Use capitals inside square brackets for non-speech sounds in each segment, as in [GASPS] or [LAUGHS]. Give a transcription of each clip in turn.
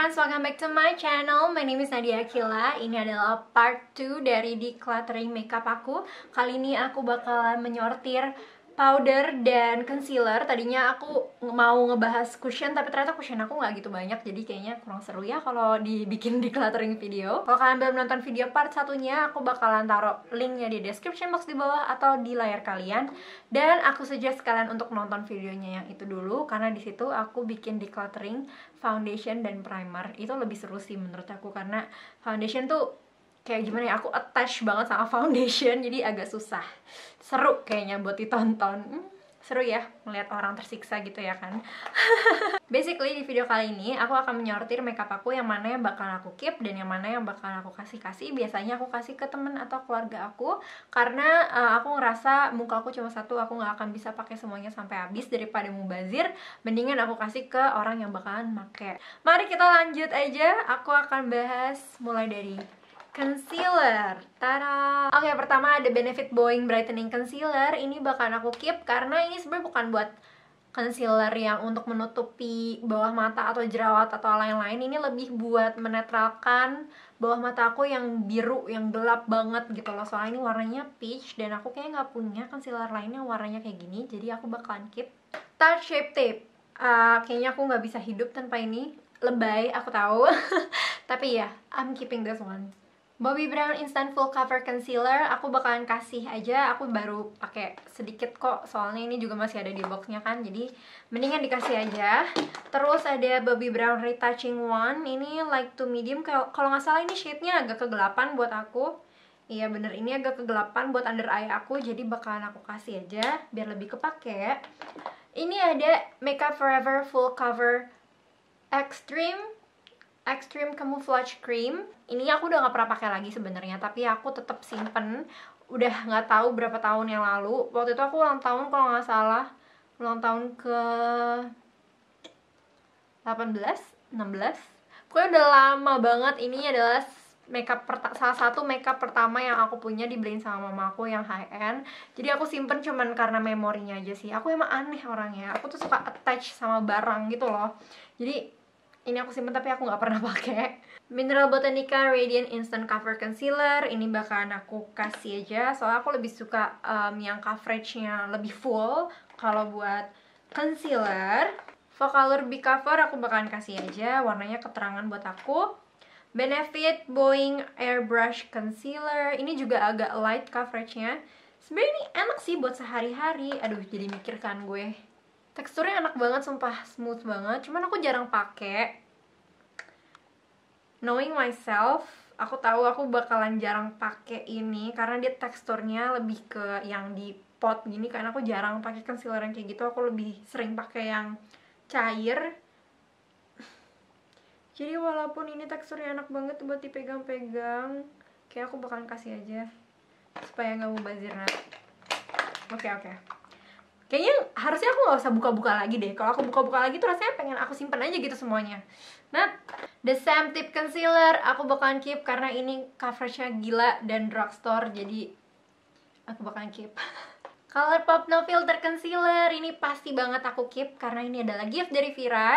friends, welcome back to my channel. My name is Nadia Akila. Ini adalah part 2 dari decluttering makeup aku. Kali ini aku bakalan menyortir powder dan concealer tadinya aku mau ngebahas cushion tapi ternyata cushion aku nggak gitu banyak jadi kayaknya kurang seru ya kalau dibikin di decluttering video kalau kalian belum nonton video part satunya aku bakalan taruh linknya di description box di bawah atau di layar kalian dan aku suggest kalian untuk nonton videonya yang itu dulu karena di situ aku bikin decluttering foundation dan primer itu lebih seru sih menurut aku karena foundation tuh kayak gimana ya aku attach banget sama foundation jadi agak susah seru kayaknya buat ditonton hmm, seru ya melihat orang tersiksa gitu ya kan [LAUGHS] basically di video kali ini aku akan menyortir makeup aku yang mana yang bakal aku keep dan yang mana yang bakal aku kasih kasih biasanya aku kasih ke temen atau keluarga aku karena uh, aku ngerasa muka aku cuma satu aku nggak akan bisa pakai semuanya sampai habis daripada mubazir mendingan aku kasih ke orang yang bakalan make mari kita lanjut aja aku akan bahas mulai dari concealer. Tara. Oke, okay, pertama ada Benefit Boeing Brightening Concealer. Ini bakal aku keep karena ini sebenarnya bukan buat concealer yang untuk menutupi bawah mata atau jerawat atau lain-lain. Ini lebih buat menetralkan bawah mata aku yang biru, yang gelap banget gitu loh. Soalnya ini warnanya peach dan aku kayaknya nggak punya concealer lain yang warnanya kayak gini. Jadi aku bakalan keep Touch Shape Tape. Uh, kayaknya aku nggak bisa hidup tanpa ini lebay aku tahu [LAUGHS] tapi ya yeah, I'm keeping this one Bobby Brown Instant Full Cover Concealer aku bakalan kasih aja aku baru pakai sedikit kok soalnya ini juga masih ada di boxnya kan jadi mendingan dikasih aja terus ada Bobby Brown Retouching One ini light to medium kalau nggak salah ini shade-nya agak kegelapan buat aku iya bener ini agak kegelapan buat under eye aku jadi bakalan aku kasih aja biar lebih kepake ini ada Makeup Forever Full Cover Extreme Extreme Camouflage Cream. Ini aku udah nggak pernah pakai lagi sebenarnya, tapi aku tetap simpen. Udah nggak tahu berapa tahun yang lalu. Waktu itu aku ulang tahun kalau nggak salah, ulang tahun ke 18, 16. Pokoknya udah lama banget. Ini adalah makeup salah satu makeup pertama yang aku punya dibeliin sama mama aku yang high end jadi aku simpen cuman karena memorinya aja sih aku emang aneh orangnya aku tuh suka attach sama barang gitu loh jadi ini aku simpen tapi aku nggak pernah [LAUGHS] pakai Mineral Botanica Radiant Instant Cover Concealer ini bakalan aku kasih aja soalnya aku lebih suka um, yang coveragenya lebih full kalau buat concealer Focalur B Cover aku bakalan kasih aja warnanya keterangan buat aku Benefit Boeing Airbrush Concealer ini juga agak light coveragenya sebenarnya ini enak sih buat sehari-hari aduh jadi mikirkan gue teksturnya enak banget sumpah smooth banget cuman aku jarang pakai knowing myself aku tahu aku bakalan jarang pakai ini karena dia teksturnya lebih ke yang di pot gini karena aku jarang pakai concealer yang kayak gitu aku lebih sering pakai yang cair [SIGHS] jadi walaupun ini teksturnya enak banget buat dipegang-pegang kayak aku bakalan kasih aja supaya nggak mau bazir oke okay, oke okay kayaknya harusnya aku nggak usah buka-buka lagi deh kalau aku buka-buka lagi tuh rasanya pengen aku simpen aja gitu semuanya nah the same Tip Concealer aku bakalan keep karena ini coveragenya gila dan drugstore jadi aku bakalan keep [LAUGHS] color pop No Filter Concealer ini pasti banget aku keep karena ini adalah gift dari Vira.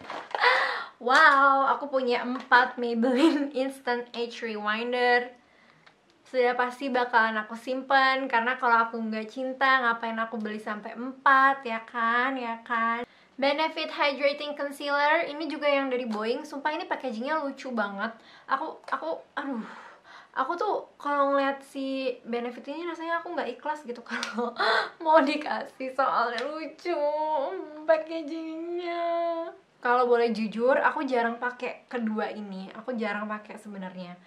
[GASPS] Wow, aku punya 4 Maybelline [LAUGHS] Instant Age Rewinder sudah pasti bakalan aku simpen karena kalau aku nggak cinta ngapain aku beli sampai 4 ya kan ya kan Benefit Hydrating Concealer ini juga yang dari Boeing sumpah ini packagingnya lucu banget aku aku aduh aku tuh kalau ngeliat si benefit ini rasanya aku nggak ikhlas gitu [LAUGHS] kalau mau dikasih soalnya lucu packagingnya kalau boleh jujur aku jarang pakai kedua ini aku jarang pakai sebenarnya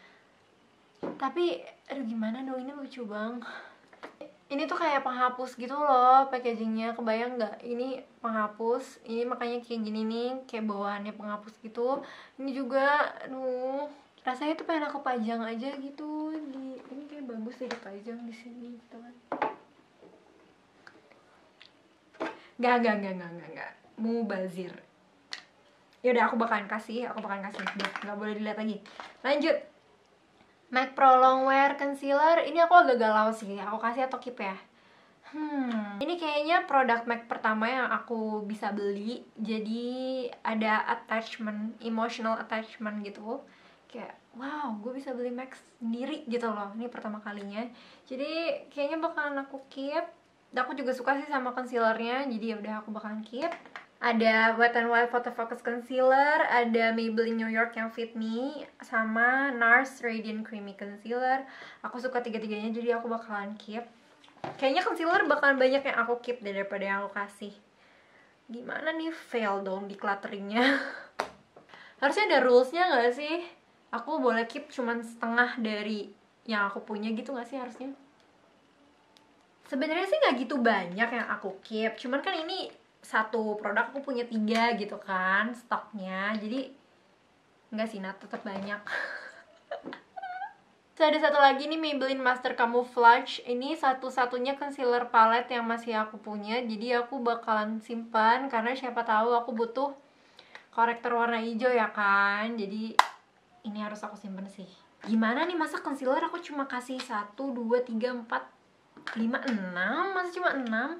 tapi aduh gimana dong ini lucu bang ini tuh kayak penghapus gitu loh packagingnya kebayang nggak ini penghapus ini makanya kayak gini nih kayak bawaannya penghapus gitu ini juga aduh rasanya tuh pengen aku pajang aja gitu di ini kayak bagus deh dipajang di sini gitu kan gak gak gak nggak nggak nggak mubazir ya udah aku bakalan kasih aku bakalan kasih nggak boleh dilihat lagi lanjut MAC Pro Longwear Concealer ini aku agak galau sih aku kasih atau keep ya Hmm, ini kayaknya produk MAC pertama yang aku bisa beli Jadi ada attachment, emotional attachment gitu Kayak, wow gue bisa beli MAC sendiri gitu loh Ini pertama kalinya Jadi kayaknya bakalan aku keep aku juga suka sih sama concealernya Jadi ya udah aku bakalan keep ada Wet n Wild Photo Focus Concealer, ada Maybelline New York yang Fit Me, sama NARS Radiant Creamy Concealer. Aku suka tiga-tiganya jadi aku bakalan keep. Kayaknya concealer bakalan banyak yang aku keep deh daripada yang aku kasih. Gimana nih fail dong di clutteringnya? [LAUGHS] Harusnya ada rulesnya nggak sih? Aku boleh keep cuman setengah dari yang aku punya gitu nggak sih harusnya? Sebenarnya sih nggak gitu banyak yang aku keep, cuman kan ini satu produk aku punya tiga gitu kan stoknya jadi enggak sih nah tetap banyak so, [LAUGHS] ada satu lagi nih Maybelline Master Camouflage ini satu-satunya concealer palette yang masih aku punya jadi aku bakalan simpan karena siapa tahu aku butuh korektor warna hijau ya kan jadi ini harus aku simpen sih gimana nih masa concealer aku cuma kasih satu dua tiga empat lima enam masa cuma enam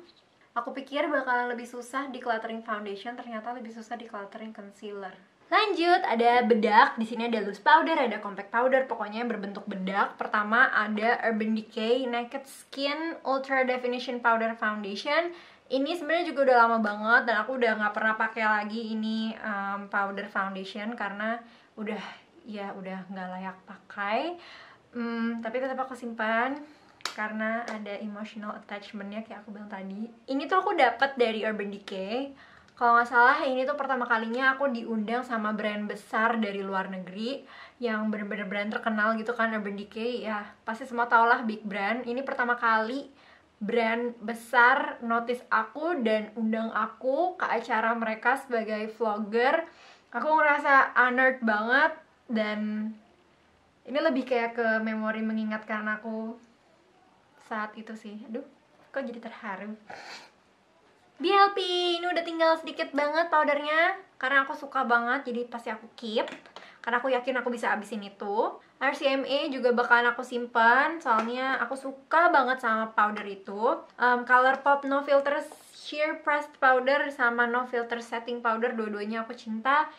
Aku pikir bakalan lebih susah di cluttering foundation, ternyata lebih susah di cluttering concealer. Lanjut, ada bedak. Di sini ada loose powder, ada compact powder, pokoknya yang berbentuk bedak. Pertama ada Urban Decay Naked Skin Ultra Definition Powder Foundation. Ini sebenarnya juga udah lama banget dan aku udah nggak pernah pakai lagi ini um, powder foundation karena udah ya udah nggak layak pakai. Hmm, tapi tetap aku simpan karena ada emotional attachmentnya kayak aku bilang tadi ini tuh aku dapat dari Urban Decay kalau nggak salah ini tuh pertama kalinya aku diundang sama brand besar dari luar negeri yang bener-bener brand terkenal gitu kan Urban Decay ya pasti semua tau lah big brand ini pertama kali brand besar notice aku dan undang aku ke acara mereka sebagai vlogger aku ngerasa honored banget dan ini lebih kayak ke memori mengingatkan aku saat itu sih aduh kok jadi terharu BLP ini udah tinggal sedikit banget powdernya karena aku suka banget jadi pasti aku keep karena aku yakin aku bisa abisin itu RCMA juga bakalan aku simpan soalnya aku suka banget sama powder itu um, Pop No Filter Sheer Pressed Powder sama No Filter Setting Powder dua-duanya aku cinta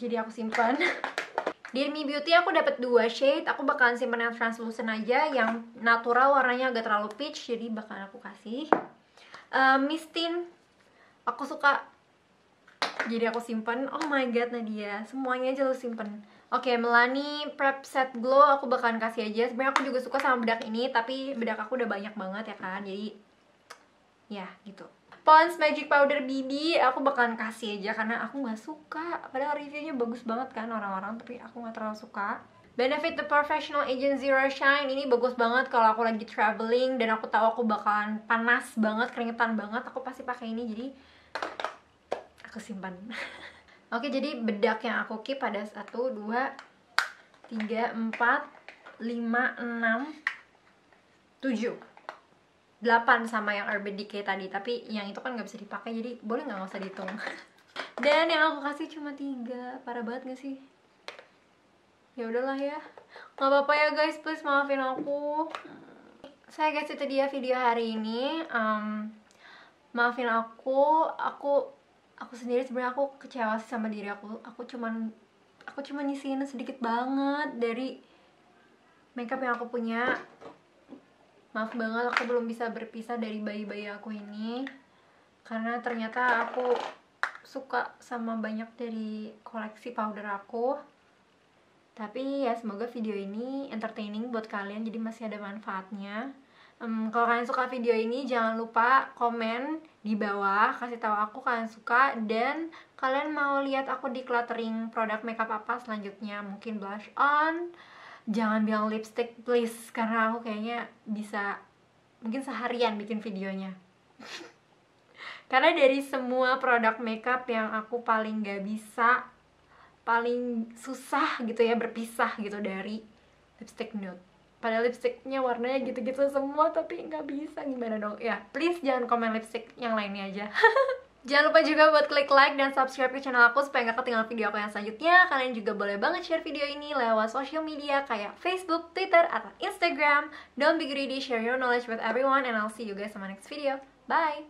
jadi aku simpan [LAUGHS] di Mi Beauty aku dapat dua shade aku bakalan simpen yang translucent aja yang natural warnanya agak terlalu peach jadi bakalan aku kasih uh, eh, Mistin aku suka jadi aku simpen oh my god Nadia semuanya aja lo simpen Oke, okay, Melani Prep Set Glow aku bakalan kasih aja. Sebenarnya aku juga suka sama bedak ini, tapi bedak aku udah banyak banget ya kan. Jadi ya gitu. Pond's Magic Powder BB aku bakalan kasih aja karena aku gak suka padahal reviewnya bagus banget kan orang-orang tapi aku gak terlalu suka Benefit the Professional Agent Zero Shine ini bagus banget kalau aku lagi traveling dan aku tahu aku bakalan panas banget, keringetan banget, aku pasti pakai ini jadi aku simpan. [LAUGHS] Oke, jadi bedak yang aku keep ada 1 2 3 4 5 6 7. 8 sama yang Urban Decay tadi tapi yang itu kan nggak bisa dipakai jadi boleh nggak nggak usah dihitung [LAUGHS] dan yang aku kasih cuma tiga parah banget gak sih ya udahlah ya nggak apa-apa ya guys please maafin aku saya so, guys itu dia video hari ini um, maafin aku aku aku sendiri sebenarnya aku kecewa sih sama diri aku aku cuman aku cuman nyisihin sedikit banget dari makeup yang aku punya maaf banget aku belum bisa berpisah dari bayi-bayi aku ini karena ternyata aku suka sama banyak dari koleksi powder aku tapi ya semoga video ini entertaining buat kalian jadi masih ada manfaatnya um, kalau kalian suka video ini jangan lupa komen di bawah kasih tahu aku kalian suka dan kalian mau lihat aku decluttering produk makeup apa selanjutnya mungkin blush on jangan bilang lipstick please karena aku kayaknya bisa mungkin seharian bikin videonya [LAUGHS] karena dari semua produk makeup yang aku paling gak bisa paling susah gitu ya berpisah gitu dari lipstick nude pada lipsticknya warnanya gitu-gitu semua tapi nggak bisa gimana dong ya please jangan komen lipstick yang lainnya aja [LAUGHS] Jangan lupa juga buat klik like dan subscribe ke channel aku supaya nggak ketinggalan video aku yang selanjutnya. Kalian juga boleh banget share video ini lewat social media kayak Facebook, Twitter, atau Instagram. Don't be greedy, share your knowledge with everyone, and I'll see you guys on my next video. Bye!